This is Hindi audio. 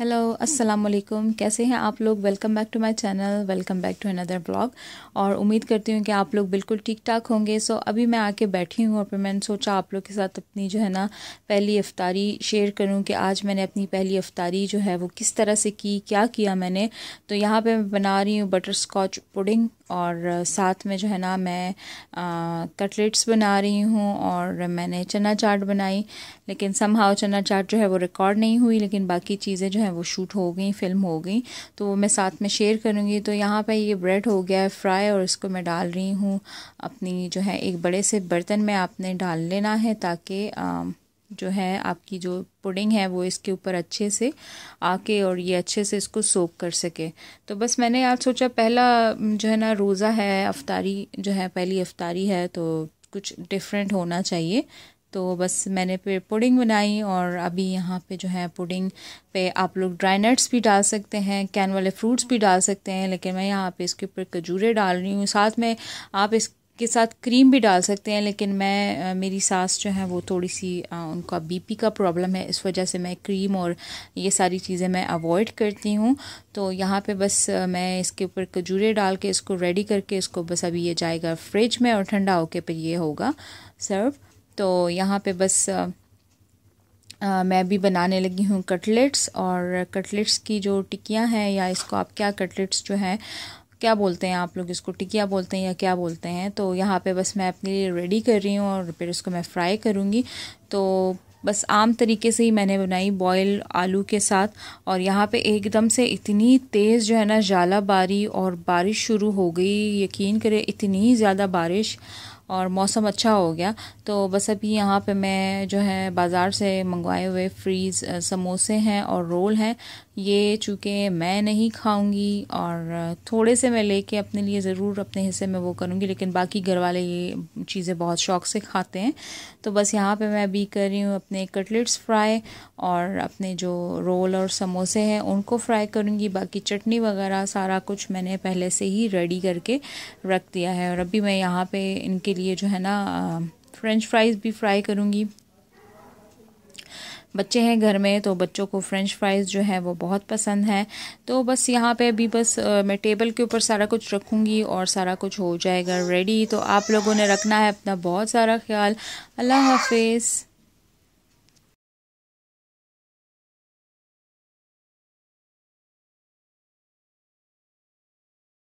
हेलो अस्सलाम वालेकुम कैसे हैं आप लोग welcome back to my channel welcome back to another blog और उम्मीद करती हूँ कि आप लोग बिल्कुल ठीक ठाक होंगे सो अभी मैं आके बैठी हूँ और फिर मैंने सोचा आप लोग के साथ अपनी जो है ना पहली अफ्तारी शेयर करूँ कि आज मैंने अपनी पहली अफ्तारी जो है वो किस तरह से की क्या किया मैंने तो यहाँ पर मैं बना रही हूँ बटर स्कॉच पुडिंग और साथ में जो है ना मैं कटलेट्स बना रही हूँ और मैंने चना चाट बनाई लेकिन सम चना चाट जो है वो रिकॉर्ड नहीं हुई लेकिन बाकी चीज़ें जो है हैं वो शूट हो गई फ़िल्म हो गई तो वो मैं साथ में शेयर करूँगी तो यहाँ पर ये ब्रेड हो गया है फ्राई और इसको मैं डाल रही हूँ अपनी जो है एक बड़े से बर्तन में आपने डाल लेना है ताकि जो है आपकी जो पुडिंग है वो इसके ऊपर अच्छे से आके और ये अच्छे से इसको सोक कर सके तो बस मैंने यार सोचा पहला जो है ना रोज़ा है अफतारी जो है पहली अफतारी है तो कुछ डिफरेंट होना चाहिए तो बस मैंने फिर पुडिंग बनाई और अभी यहाँ पे जो है पुडिंग पे आप लोग ड्राई नट्स भी डाल सकते हैं कैन वाले फ्रूट्स भी डाल सकते हैं लेकिन मैं यहाँ पे इसके ऊपर खजूरें डाल रही हूँ साथ में आप इस के साथ क्रीम भी डाल सकते हैं लेकिन मैं मेरी सास जो है वो थोड़ी सी उनका बीपी का प्रॉब्लम है इस वजह से मैं क्रीम और ये सारी चीज़ें मैं अवॉइड करती हूँ तो यहाँ पे बस मैं इसके ऊपर खजूरे डाल के इसको रेडी करके इसको बस अभी ये जाएगा फ्रिज में और ठंडा होके फिर ये होगा सर्व तो यहाँ पे बस आ, आ, मैं भी बनाने लगी हूँ कटलेट्स और कटलेट्स की जो टिकियाँ हैं या इसको आप क्या कटलेट्स जो हैं क्या बोलते हैं आप लोग इसको टिकिया बोलते हैं या क्या बोलते हैं तो यहाँ पे बस मैं अपने लिए रेडी कर रही हूँ और फिर इसको मैं फ्राई करूँगी तो बस आम तरीके से ही मैंने बनाई बॉयल आलू के साथ और यहाँ पे एकदम से इतनी तेज़ जो है ना जाला बारी और बारिश शुरू हो गई यकीन करें इतनी ज़्यादा बारिश और मौसम अच्छा हो गया तो बस अभी यहाँ पे मैं जो है बाज़ार से मंगवाए हुए फ्रीज समोसे हैं और रोल हैं ये चूँकि मैं नहीं खाऊंगी और थोड़े से मैं लेके अपने लिए ज़रूर अपने हिस्से में वो करूँगी लेकिन बाकी घर वाले ये चीज़ें बहुत शौक से खाते हैं तो बस यहाँ पे मैं अभी कर रही हूँ अपने कटलेट्स फ्राई और अपने जो रोल और समोसे हैं उनको फ्राई करूँगी बाकी चटनी वगैरह सारा कुछ मैंने पहले से ही रेडी करके रख दिया है और अभी मैं यहाँ पर इनके लिए जो है ना फ्रेंच फ्राइज़ भी फ्राई करूँगी बच्चे हैं घर में तो बच्चों को फ्रेंच फ्राइज़ जो है वो बहुत पसंद है तो बस यहाँ पे अभी बस मैं टेबल के ऊपर सारा कुछ रखूँगी और सारा कुछ हो जाएगा रेडी तो आप लोगों ने रखना है अपना बहुत सारा ख्याल अल्लाह हाफिज़